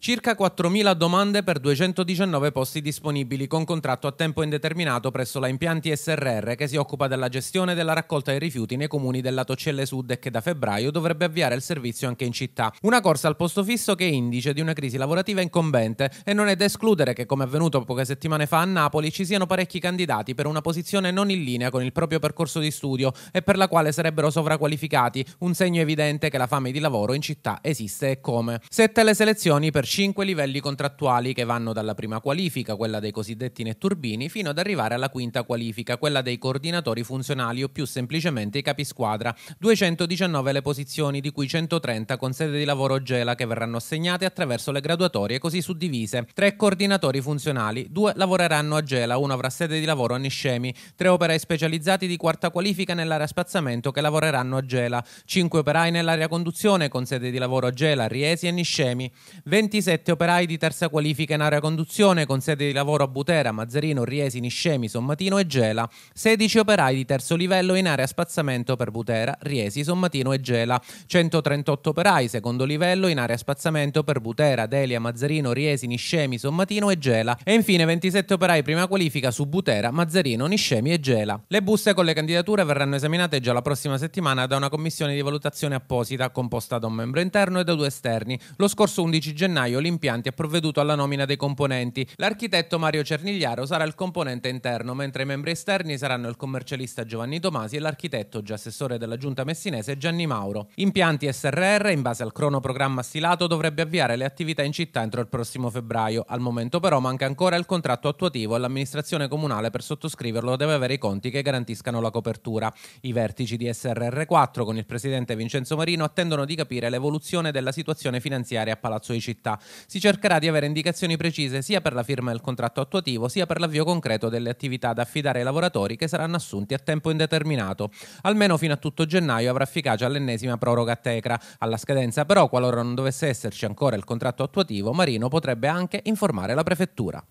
circa 4.000 domande per 219 posti disponibili con contratto a tempo indeterminato presso la Impianti SRR che si occupa della gestione della raccolta dei rifiuti nei comuni della Tocelle Sud e che da febbraio dovrebbe avviare il servizio anche in città. Una corsa al posto fisso che è indice di una crisi lavorativa incombente e non è da escludere che, come avvenuto poche settimane fa a Napoli, ci siano parecchi candidati per una posizione non in linea con il proprio percorso di studio e per la quale sarebbero sovraqualificati, un segno evidente che la fame di lavoro in città esiste e come. Sette le selezioni per cinque livelli contrattuali che vanno dalla prima qualifica, quella dei cosiddetti netturbini, fino ad arrivare alla quinta qualifica, quella dei coordinatori funzionali o più semplicemente i capisquadra. 219 le posizioni, di cui 130 con sede di lavoro Gela che verranno assegnate attraverso le graduatorie così suddivise. Tre coordinatori funzionali, due lavoreranno a Gela, uno avrà sede di lavoro a Niscemi, tre operai specializzati di quarta qualifica nell'area spazzamento che lavoreranno a Gela, cinque operai nell'area conduzione con sede di lavoro a Gela, Riesi e Niscemi, 20 27 operai di terza qualifica in area conduzione con sede di lavoro a Butera, Mazzarino, Riesi, Niscemi, Sommatino e Gela, 16 operai di terzo livello in area spazzamento per Butera, Riesi, Sommatino e Gela, 138 operai secondo livello in area spazzamento per Butera, Delia, Mazzarino, Riesi, Niscemi, Sommatino e Gela e infine 27 operai prima qualifica su Butera, Mazzarino, Niscemi e Gela. Le buste con le candidature verranno esaminate già la prossima settimana da una commissione di valutazione apposita composta da un membro interno e da due esterni. Lo scorso 11 gennaio gennaio l'impianto ha provveduto alla nomina dei componenti. L'architetto Mario Cernigliaro sarà il componente interno, mentre i membri esterni saranno il commercialista Giovanni Tomasi e l'architetto, già assessore della giunta messinese, Gianni Mauro. Impianti SRR, in base al cronoprogramma stilato, dovrebbe avviare le attività in città entro il prossimo febbraio. Al momento però manca ancora il contratto attuativo e l'amministrazione comunale per sottoscriverlo deve avere i conti che garantiscano la copertura. I vertici di SRR4 con il presidente Vincenzo Marino attendono di capire l'evoluzione della situazione finanziaria a Palazzo di Città. Si cercherà di avere indicazioni precise sia per la firma del contratto attuativo sia per l'avvio concreto delle attività da affidare ai lavoratori che saranno assunti a tempo indeterminato. Almeno fino a tutto gennaio avrà efficacia l'ennesima proroga a Tecra. Alla scadenza però, qualora non dovesse esserci ancora il contratto attuativo, Marino potrebbe anche informare la prefettura.